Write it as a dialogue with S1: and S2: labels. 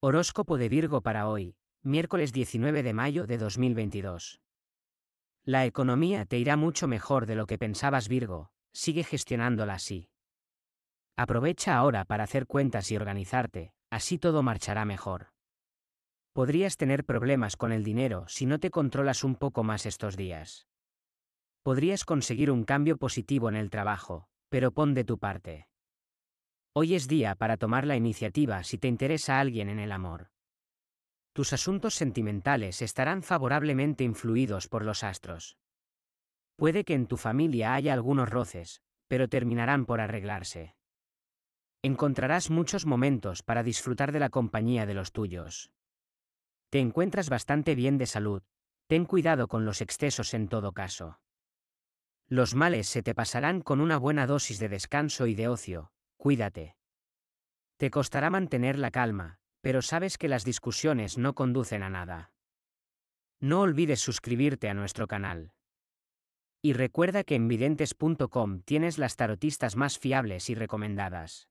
S1: Horóscopo de Virgo para hoy, miércoles 19 de mayo de 2022. La economía te irá mucho mejor de lo que pensabas Virgo, sigue gestionándola así. Aprovecha ahora para hacer cuentas y organizarte, así todo marchará mejor. Podrías tener problemas con el dinero si no te controlas un poco más estos días. Podrías conseguir un cambio positivo en el trabajo, pero pon de tu parte. Hoy es día para tomar la iniciativa si te interesa alguien en el amor. Tus asuntos sentimentales estarán favorablemente influidos por los astros. Puede que en tu familia haya algunos roces, pero terminarán por arreglarse. Encontrarás muchos momentos para disfrutar de la compañía de los tuyos. Te encuentras bastante bien de salud, ten cuidado con los excesos en todo caso. Los males se te pasarán con una buena dosis de descanso y de ocio, Cuídate. Te costará mantener la calma, pero sabes que las discusiones no conducen a nada. No olvides suscribirte a nuestro canal. Y recuerda que en videntes.com tienes las tarotistas más fiables y recomendadas.